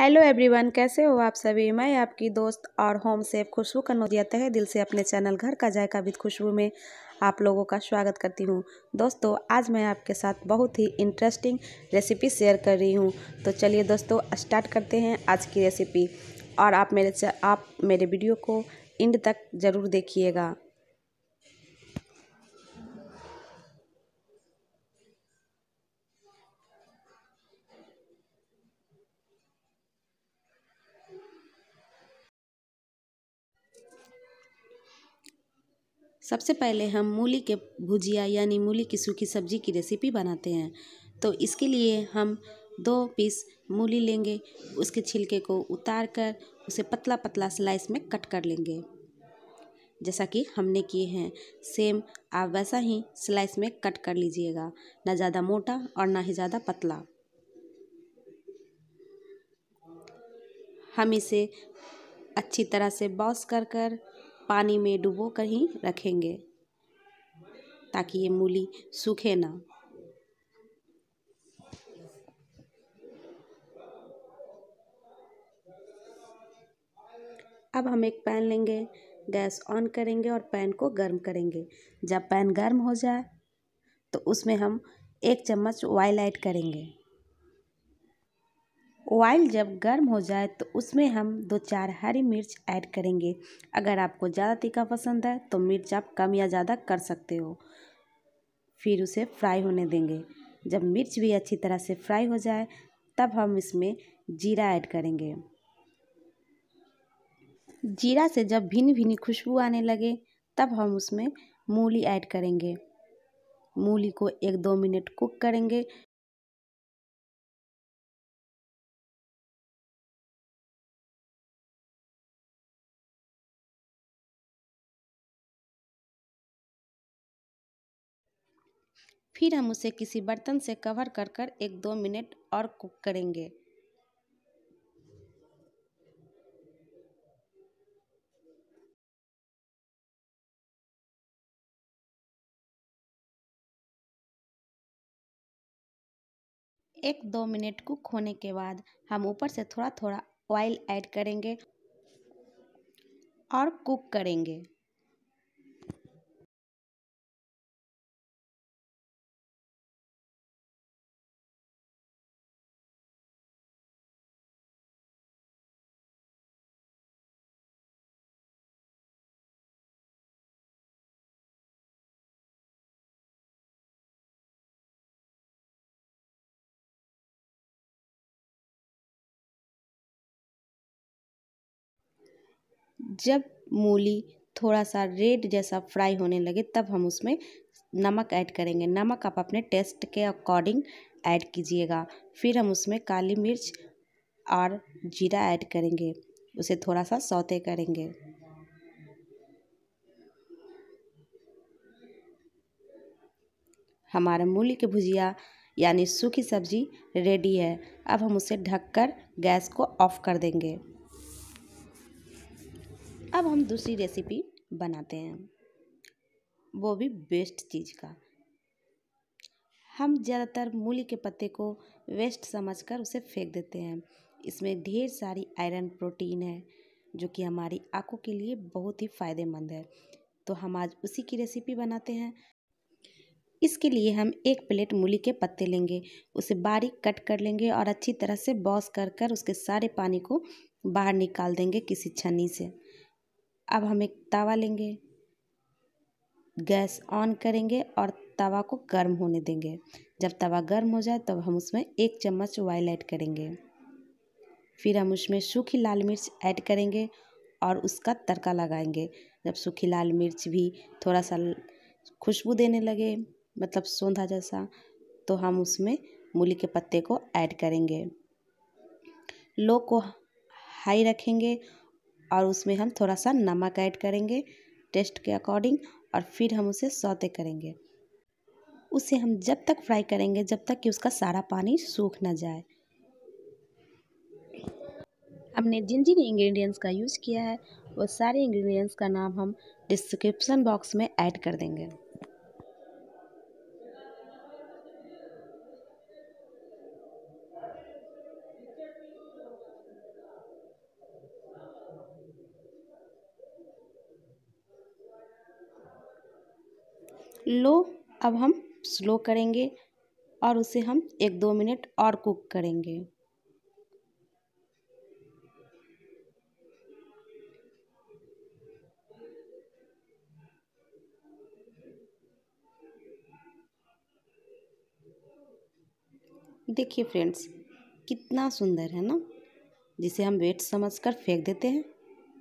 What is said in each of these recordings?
hello everyone कैसे हो आप सभी मैं आपकी दोस्त और होम सेफ खुशबू कन्नौजिया तह दिल से अपने चैनल घर का जायका विद खुशबू में आप लोगों का स्वागत करती हूँ दोस्तों आज मैं आपके साथ बहुत ही इंटरेस्टिंग रेसिपी शेयर कर रही हूँ तो चलिए दोस्तों स्टार्ट करते हैं आज की रेसिपी और आप मेरे आप मेरे वीडियो को एंड तक ज़रूर देखिएगा सबसे पहले हम मूली के भुजिया यानी मूली की सूखी सब्जी की रेसिपी बनाते हैं तो इसके लिए हम दो पीस मूली लेंगे उसके छिलके को उतार कर उसे पतला पतला स्लाइस में कट कर लेंगे जैसा कि हमने किए हैं सेम आप वैसा ही स्लाइस में कट कर लीजिएगा ना ज़्यादा मोटा और ना ही ज़्यादा पतला हम इसे अच्छी तरह से बॉस कर कर पानी में डुबो कर ही रखेंगे ताकि ये मूली सूखे ना अब हम एक पैन लेंगे गैस ऑन करेंगे और पैन को गर्म करेंगे जब पैन गर्म हो जाए तो उसमें हम एक चम्मच ऑयल ऐड करेंगे ऑयल जब गर्म हो जाए तो उसमें हम दो चार हरी मिर्च ऐड करेंगे अगर आपको ज़्यादा तीखा पसंद है तो मिर्च आप कम या ज़्यादा कर सकते हो फिर उसे फ्राई होने देंगे जब मिर्च भी अच्छी तरह से फ्राई हो जाए तब हम इसमें जीरा ऐड करेंगे जीरा से जब भिन्न भिन्न खुशबू आने लगे तब हम उसमें मूली ऐड करेंगे मूली को एक दो मिनट कुक करेंगे फिर हम उसे किसी बर्तन से कवर कर कर एक दो मिनट और कुक करेंगे एक दो मिनट कुक होने के बाद हम ऊपर से थोड़ा थोड़ा ऑयल ऐड करेंगे और कुक करेंगे जब मूली थोड़ा सा रेड जैसा फ्राई होने लगे तब हम उसमें नमक ऐड करेंगे नमक आप अपने टेस्ट के अकॉर्डिंग ऐड कीजिएगा फिर हम उसमें काली मिर्च और जीरा ऐड करेंगे उसे थोड़ा सा सौते करेंगे हमारे मूली के भुजिया यानी सूखी सब्जी रेडी है अब हम उसे ढककर गैस को ऑफ कर देंगे अब हम दूसरी रेसिपी बनाते हैं वो भी वेस्ट चीज़ का हम ज़्यादातर मूली के पत्ते को वेस्ट समझकर उसे फेंक देते हैं इसमें ढेर सारी आयरन प्रोटीन है जो कि हमारी आंखों के लिए बहुत ही फ़ायदेमंद है तो हम आज उसी की रेसिपी बनाते हैं इसके लिए हम एक प्लेट मूली के पत्ते लेंगे उसे बारीक कट कर लेंगे और अच्छी तरह से बॉस कर कर उसके सारे पानी को बाहर निकाल देंगे किसी छन्नी से अब हम एक तवा लेंगे गैस ऑन करेंगे और तवा को गर्म होने देंगे जब तवा गर्म हो जाए तब तो हम उसमें एक चम्मच वाइल ऐड करेंगे फिर हम उसमें सूखी लाल मिर्च ऐड करेंगे और उसका तड़का लगाएंगे जब सूखी लाल मिर्च भी थोड़ा सा खुशबू देने लगे मतलब सौंधा जैसा तो हम उसमें मूली के पत्ते को ऐड करेंगे लो को हाई रखेंगे और उसमें हम थोड़ा सा नमक ऐड करेंगे टेस्ट के अकॉर्डिंग और फिर हम उसे सौते करेंगे उसे हम जब तक फ्राई करेंगे जब तक कि उसका सारा पानी सूख ना जाए हमने जिन जिन इंग्रेडिएंट्स का यूज़ किया है वो सारे इंग्रेडिएंट्स का नाम हम डिस्क्रिप्शन बॉक्स में ऐड कर देंगे लो अब हम स्लो करेंगे और उसे हम एक दो मिनट और कुक करेंगे देखिए फ्रेंड्स कितना सुंदर है ना जिसे हम वेट समझकर फेंक देते हैं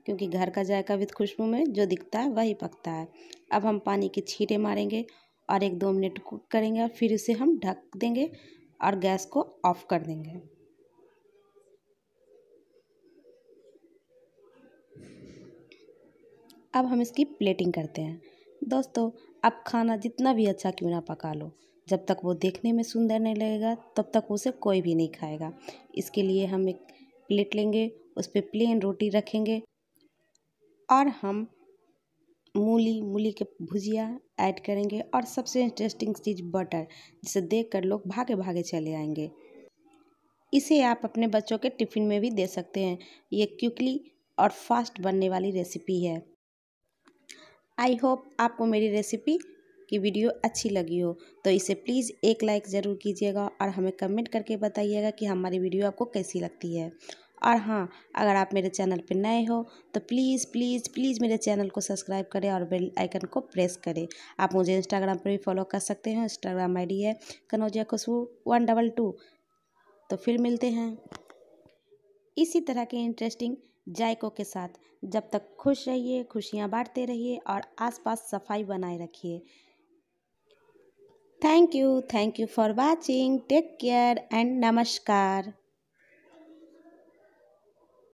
क्योंकि घर का जायका विद खुशबू में जो दिखता है वही पकता है अब हम पानी के छीटे मारेंगे और एक दो मिनट कुक करेंगे और फिर उसे हम ढक देंगे और गैस को ऑफ कर देंगे अब हम इसकी प्लेटिंग करते हैं दोस्तों अब खाना जितना भी अच्छा क्यों ना पका लो जब तक वो देखने में सुंदर नहीं लगेगा तब तक उसे कोई भी नहीं खाएगा इसके लिए हम एक प्लेट लेंगे उस पर प्लेन रोटी रखेंगे और हम मूली मूली के भुजिया ऐड करेंगे और सबसे इंटरेस्टिंग चीज़ बटर जिसे देख कर लोग भागे भागे चले आएंगे इसे आप अपने बच्चों के टिफ़िन में भी दे सकते हैं ये क्विकली और फास्ट बनने वाली रेसिपी है आई होप आपको मेरी रेसिपी की वीडियो अच्छी लगी हो तो इसे प्लीज़ एक लाइक ज़रूर कीजिएगा और हमें कमेंट करके बताइएगा कि हमारी वीडियो आपको कैसी लगती है और हाँ अगर आप मेरे चैनल पर नए हो तो प्लीज़ प्लीज़ प्लीज़ मेरे चैनल को सब्सक्राइब करें और बेल आइकन को प्रेस करें आप मुझे इंस्टाग्राम पर भी फॉलो कर सकते हैं इंस्टाग्राम आईडी है Kanaujia Khushboo one double two तो फिर मिलते हैं इसी तरह के इंटरेस्टिंग जायकों के साथ जब तक खुश रहिए खुशियाँ बांटते रहिए और आसपास सफाई बनाए रखिए thank you thank you for watching take care and नमस्कार